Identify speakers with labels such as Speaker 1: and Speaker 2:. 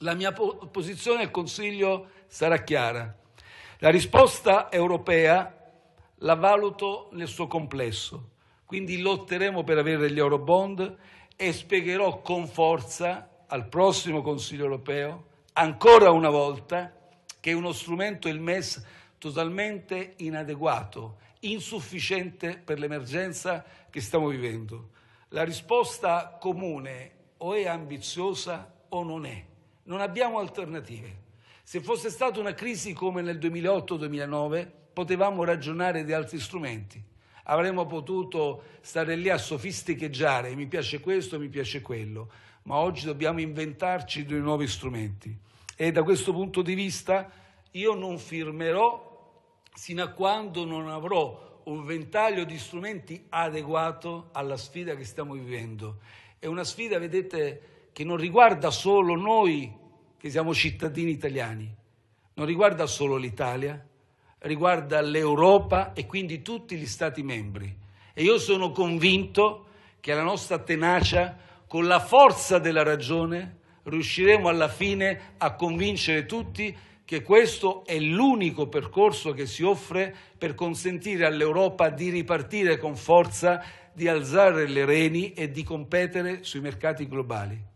Speaker 1: La mia posizione al Consiglio sarà chiara. La risposta europea la valuto nel suo complesso, quindi lotteremo per avere degli euro bond e spiegherò con forza al prossimo Consiglio europeo, ancora una volta, che è uno strumento, il MES, totalmente inadeguato, insufficiente per l'emergenza che stiamo vivendo. La risposta comune o è ambiziosa o non è. Non abbiamo alternative. Se fosse stata una crisi come nel 2008-2009, potevamo ragionare di altri strumenti. Avremmo potuto stare lì a sofisticheggiare, mi piace questo, mi piace quello, ma oggi dobbiamo inventarci dei nuovi strumenti. E da questo punto di vista io non firmerò sino a quando non avrò un ventaglio di strumenti adeguato alla sfida che stiamo vivendo. È una sfida, vedete, che non riguarda solo noi che siamo cittadini italiani, non riguarda solo l'Italia, riguarda l'Europa e quindi tutti gli Stati membri. E io sono convinto che la nostra tenacia, con la forza della ragione, riusciremo alla fine a convincere tutti che questo è l'unico percorso che si offre per consentire all'Europa di ripartire con forza, di alzare le reni e di competere sui mercati globali.